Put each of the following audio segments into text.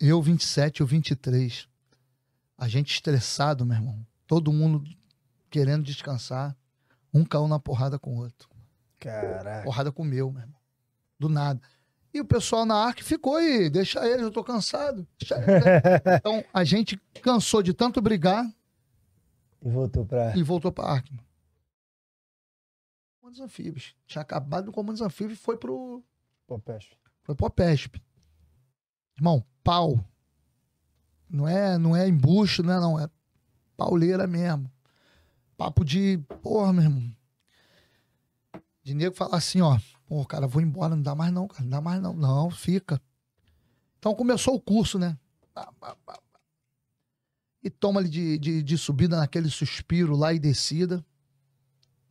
eu 27, eu 23. A gente estressado, meu irmão. Todo mundo querendo descansar. Um caiu na porrada com o outro. Caraca. Porrada com o meu, meu irmão. Do nada. E o pessoal na ARC ficou aí, deixa ele, eu tô cansado. Né? então, a gente cansou de tanto brigar. E voltou pra... E voltou pra ARC. Comandos Anfíbios. Tinha acabado com Comandos Anfíbios e foi pro... Popesp. Foi pro Popesp. Irmão, pau. Não é, não é embucho, não é não, é pauleira mesmo. Papo de, porra, meu irmão. De nego falar assim, ó, pô, cara, vou embora, não dá mais não, cara, não dá mais não. Não, fica. Então começou o curso, né? E toma ali de, de, de subida naquele suspiro lá e descida.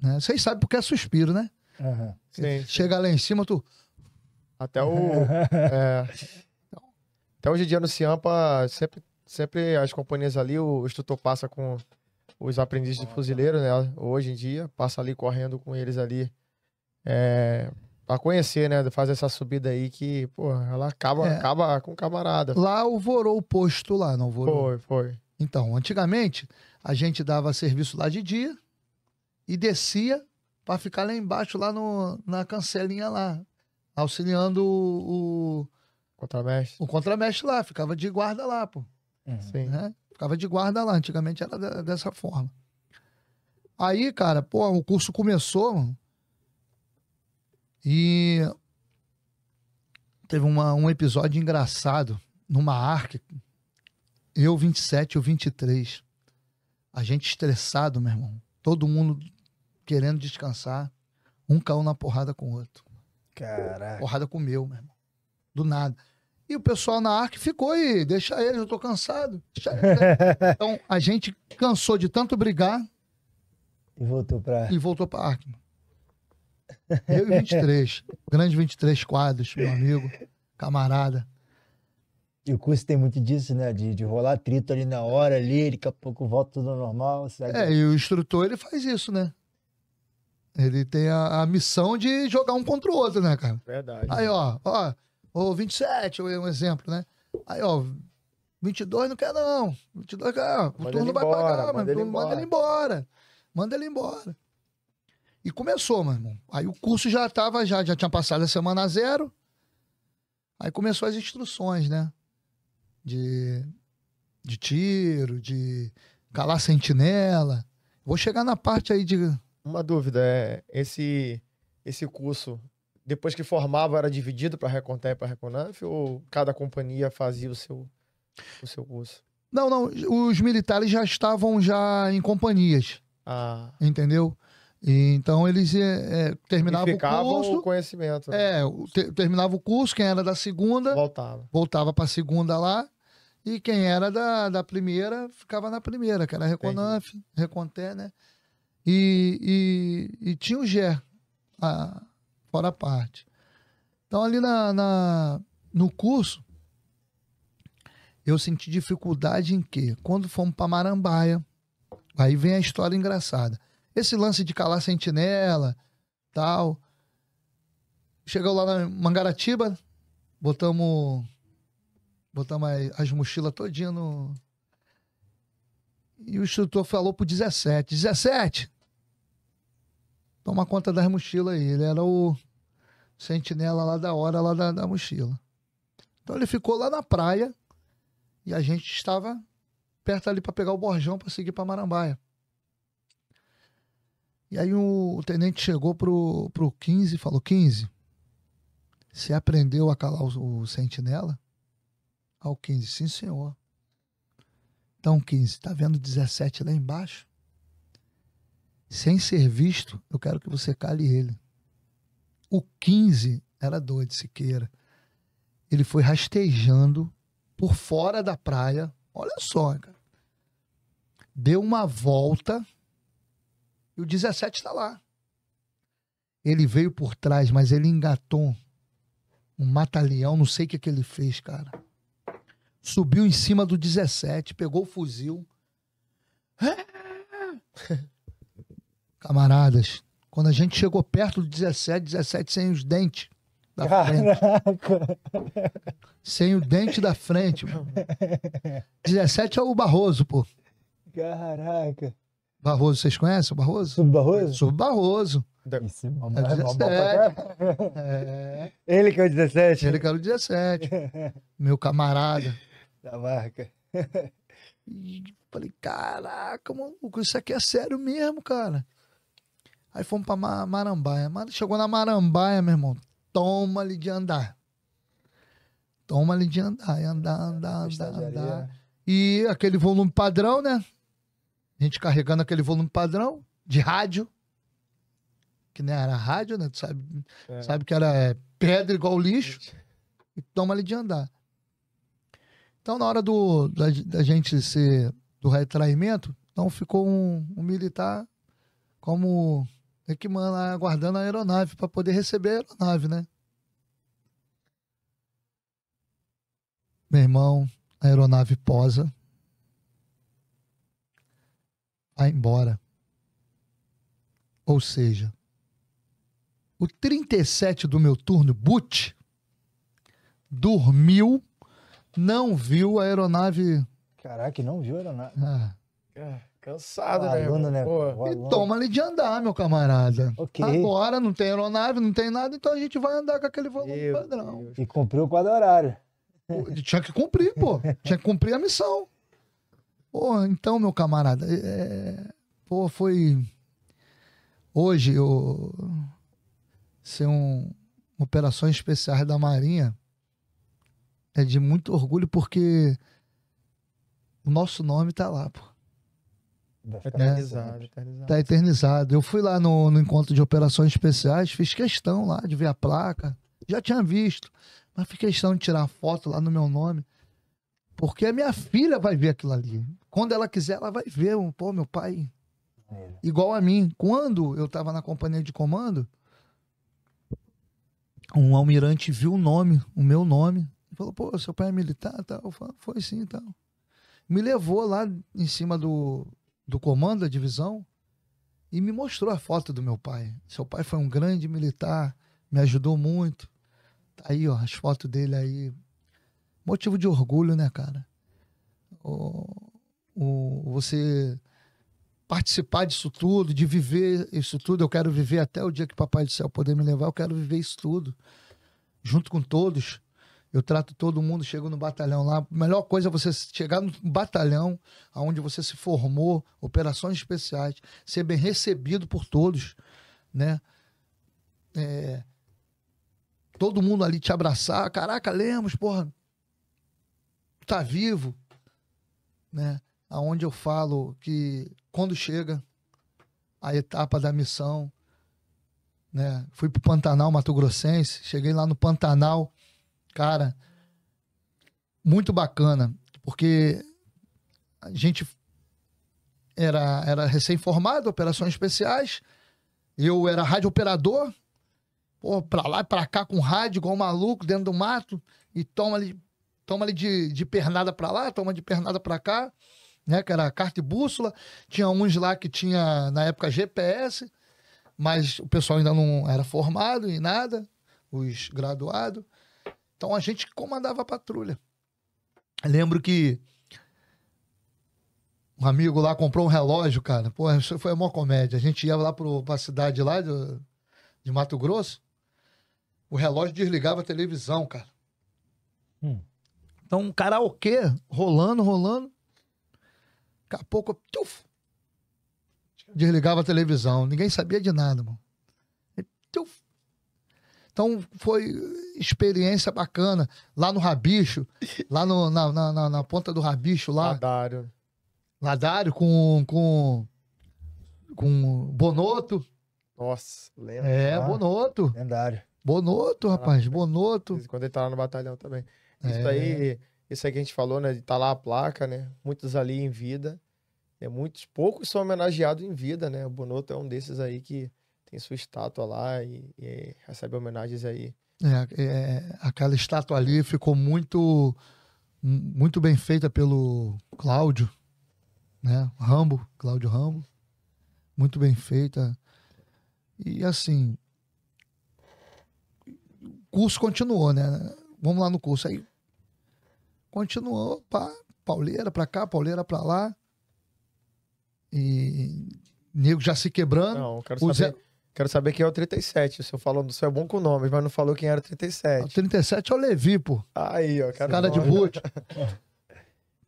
Né? Vocês sabem porque é suspiro, né? Uhum. Sim, Chega lá em cima, tu. Até o. é, até hoje em dia no Ciampa, sempre, sempre as companhias ali, o, o instrutor passa com os aprendizes de ah, tá. fuzileiro, né? Hoje em dia, passa ali correndo com eles ali. É, pra conhecer, né? Faz essa subida aí que, pô, ela acaba, é. acaba com camarada. Lá o o posto lá, não vorou Foi, foi. Então, antigamente, a gente dava serviço lá de dia e descia para ficar lá embaixo, lá no, na cancelinha lá, auxiliando o, Contramestre. O contramestre lá, ficava de guarda lá, pô. Uhum. Sim. Né? Ficava de guarda lá, antigamente era dessa forma. Aí, cara, pô, o curso começou, mano. E teve uma, um episódio engraçado numa arca. Eu 27 e o 23. A gente estressado, meu irmão. Todo mundo querendo descansar. Um caiu na porrada com o outro. Caraca. Porrada com o meu, meu irmão. Do nada. E o pessoal na ARC ficou aí, deixa eles, eu tô cansado. então, a gente cansou de tanto brigar. E voltou pra... E voltou pra ARC. Eu e 23. grande 23 quadros, meu amigo, camarada. E o curso tem muito disso, né? De, de rolar trito ali na hora, ali, daqui a pouco volta tudo normal. Segue. É, e o instrutor, ele faz isso, né? Ele tem a, a, missão de jogar um contra o outro, né, cara? Verdade. Aí, ó, ó, ou 27, é um exemplo, né? Aí, ó, 22 não quer não. 22 quer. Ah, o turno vai embora, pagar, manda mano. manda ele embora. Manda ele embora. E começou, meu irmão. Aí o curso já tava, já, já tinha passado a semana zero. Aí começou as instruções, né? De, de tiro, de calar sentinela. Vou chegar na parte aí de. Uma dúvida, é esse, esse curso depois que formava era dividido para a e para a Reconaf ou cada companhia fazia o seu, o seu curso? Não, não. Os militares já estavam já em companhias. Ah. Entendeu? E, então eles é, é terminavam o curso. o conhecimento. Né? É, terminava o curso, quem era da segunda. Voltava. Voltava para a segunda lá. E quem era da, da primeira ficava na primeira, que era a Reconaf, Reconté, né? E, e, e tinha o Gé, a, fora a parte. Então, ali na, na, no curso, eu senti dificuldade em que Quando fomos para Marambaia, aí vem a história engraçada. Esse lance de calar sentinela, tal. Chegou lá na Mangaratiba, botamos botamos as mochilas todinha no. E o instrutor falou pro 17: 17, toma conta das mochilas aí. Ele era o sentinela lá da hora, lá da, da mochila. Então ele ficou lá na praia e a gente estava perto ali para pegar o borjão para seguir para Marambaia. E aí o, o, tenente chegou pro, pro 15 e falou: 15, você aprendeu a calar o, o sentinela? Ao 15, sim, senhor. Então, 15, tá vendo 17 lá embaixo? sem ser visto, eu quero que você cale ele. O 15 era doido, Siqueira. Ele foi rastejando por fora da praia. Olha só, cara. Deu uma volta e o 17 está lá. Ele veio por trás, mas ele engatou um mata-leão, não sei o que, que ele fez, cara. Subiu em cima do 17, pegou o fuzil. camaradas, quando a gente chegou perto do 17, 17 sem os dentes da Caraca. frente. Sem o dente da frente, mano. 17 é o Barroso, pô. Caraca. Barroso, vocês conhecem o Barroso? Sub Barroso? Sub Barroso. Isso, mamãe, é 17. É. é Ele que é o 17? Ele que era é o 17. Meu camarada. Da marca. E falei, caraca, maluco, isso aqui é sério mesmo, cara. Aí fomos pra Marambaia. Chegou na Marambaia, meu irmão. toma ali de andar. toma ali de andar. E andar, é, andar, andar, andar. E aquele volume padrão, né? A gente carregando aquele volume padrão de rádio. Que nem era rádio, né? Tu sabe, é. sabe que era é, pedra igual lixo. E toma ali de andar. Então, na hora do, da, da gente ser do retraimento, então ficou um, um militar como tem que mandar aguardando a aeronave para poder receber a aeronave, né? Meu irmão, a aeronave posa. Vai embora. Ou seja, o 37 do meu turno, boot, dormiu, não viu a aeronave. Caraca, não viu a aeronave. Ah. É. Cansado, né, aluno, né? Pô. E toma ali de andar, meu camarada. Okay. Agora não tem aeronave, não tem nada, então a gente vai andar com aquele volume meu padrão. Deus. E cumpriu o quadro horário. Pô, tinha que cumprir, pô. tinha que cumprir a missão. Pô, então, meu camarada, é... é pô, foi. Hoje eu ser um operações especiais da Marinha é de muito orgulho porque o nosso nome tá lá, pô. Né? Eternizado, tá eternizado. Tá eternizado. Eu fui lá no, no encontro de operações especiais, fiz questão lá de ver a placa. Já tinha visto, mas fiz questão de tirar foto lá no meu nome. Porque a minha filha vai ver aquilo ali. Quando ela quiser, ela vai ver. Pô, meu pai. É. Igual a mim. Quando eu tava na companhia de comando, um almirante viu o nome, o meu nome. E falou, pô, seu pai é militar? Tal. Eu falei, foi sim, tal. Me levou lá em cima do, do comando da divisão e me mostrou a foto do meu pai. Seu pai foi um grande militar, me ajudou muito. Tá aí, ó, as fotos dele aí. Motivo de orgulho, né, cara? O, o, você participar disso tudo, de viver isso tudo. Eu quero viver até o dia que Papai do Céu poder me levar, eu quero viver isso tudo. Junto com todos eu trato todo mundo, chego no batalhão lá. A melhor coisa é você chegar no batalhão onde você se formou, operações especiais, ser bem recebido por todos, né? É, todo mundo ali te abraçar. Caraca, Lemos, porra, tá vivo, né? Aonde eu falo que quando chega a etapa da missão, né? Fui pro Pantanal, Mato Grossense, cheguei lá no Pantanal, Cara, muito bacana, porque a gente era, era recém-formado, operações especiais, eu era rádio operador, pô, pra lá e pra cá com rádio, igual um maluco, dentro do mato, e toma ali, toma ali de, de pernada pra lá, toma de pernada pra cá, né, que era carta e bússola, tinha uns lá que tinha, na época, GPS, mas o pessoal ainda não era formado em nada, os graduados. Então a gente comandava a patrulha. Eu lembro que um amigo lá comprou um relógio, cara. Pô, isso foi uma comédia. A gente ia lá pro, pra cidade lá de, de Mato Grosso. O relógio desligava a televisão, cara. Hum. Então, um karaokê rolando, rolando. Daqui a pouco, tuf, desligava a televisão. Ninguém sabia de nada, mano. Então, foi experiência bacana lá no Rabicho, lá no, na, na, na, ponta do Rabicho, lá. Ladário. Ladário com. com. com Bonoto. Nossa, lembra. É, ah, Bonoto. Lendário. Bonoto, rapaz, ah, Bonoto. Quando ele tá lá no batalhão também. Isso é. aí, isso aí que a gente falou, né? De tá lá a placa, né? Muitos ali em vida. É, muitos, poucos são homenageados em vida, né? O Bonoto é um desses aí que tem sua estátua lá e, e recebe homenagens aí é, é, é, aquela estátua ali ficou muito muito bem feita pelo Cláudio, né? Rambo, Cláudio Rambo. Muito bem feita. E assim, o curso continuou, né? Vamos lá no curso aí. Continuou, pá, pauleira para cá, pauleira para lá. E nego já se quebrando. Não, eu quero saber. Quero saber quem é o 37. O senhor falou, o senhor é bom com nomes, mas não falou quem era o 37. O 37 é o Levi, pô. Aí, ó. Cara, cara de boot.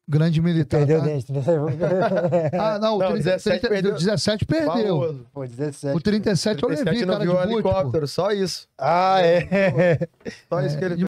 Grande militar. Perdeu tá? ah, não, o não, 30, 17 30, perdeu. 17 perdeu. Pô, 17, o 37 é o Levi, cara não viu de o helicóptero, pô. só isso. Ah, é. Só isso que ele...